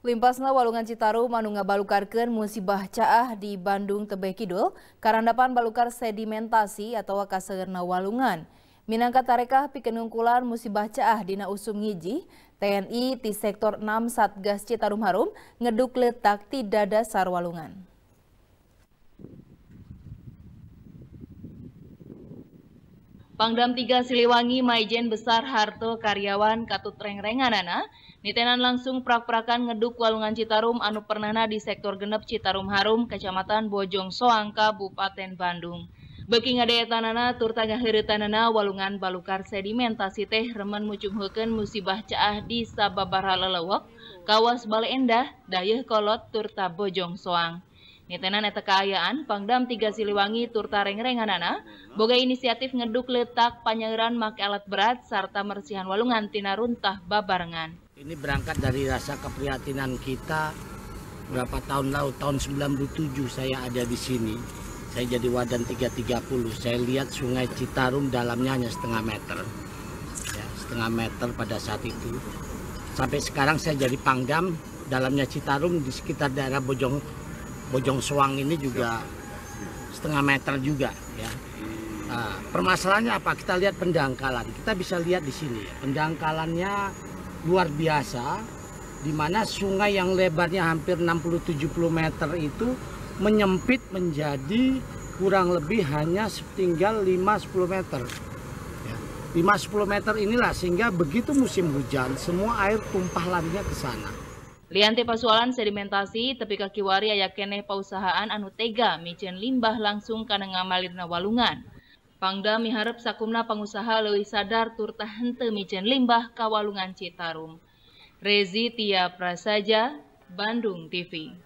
Limpasna Walungan Citaru manunga Balukarken musibah caah di Bandung Tebeh Kidul karandapan balukar sedimentasi atau kasegerna walungan. Minangka tarekah pikenungkulan musibah caah dina usum ngiji, TNI di sektor 6 Satgas Citarum Harum ngeduk letak tidak dada walungan. Pangdam 3 Siliwangi Maijen Besar Harto Karyawan Katut Rengrenganana, nitenan langsung prak-prakan ngeduk walungan Citarum anu pernana di sektor genep Citarum Harum, Kecamatan Bojong Soang, Kabupaten Bandung. Beki ngadaya tanana turtanya tanana walungan balukar sedimentasi teh remen mucunghulkeun musibah caah di Sababara Lelewok, kawas bale endah, Dayeh kolot turta Bojong soang. Nitenan eta kaayaan Pangdam tiga Siliwangi Turta Rengrenganana boga inisiatif ngeduk letak panyeran mak alat berat serta mersihan walungan tina runtah babarengan. Ini berangkat dari rasa keprihatinan kita berapa tahun lalu tahun 97 saya ada di sini. Saya jadi wadan 330. Saya lihat sungai Citarum dalamnya hanya setengah meter. Ya, setengah meter pada saat itu. Sampai sekarang saya jadi pangdam dalamnya Citarum di sekitar daerah Bojong Bojong Suang ini juga iya. setengah meter juga ya. Nah, permasalahannya apa? Kita lihat pendangkalan. Kita bisa lihat di sini pendangkalannya luar biasa di mana sungai yang lebarnya hampir 60-70 meter itu menyempit menjadi kurang lebih hanya setinggal 5-10 meter. 5-10 ya. meter inilah sehingga begitu musim hujan semua air tumpah larinya ke sana. Lianti pasualan sedimentasi tepi kaki wari ayak keneh pausahaan anu tega micen limbah langsung kana ngamalirna walungan. Pangda miharep sakumna pengusaha leuwih sadar turta hente micen limbah kawalungan walungan Citarum. Rezi Tia Prasaja, Bandung TV.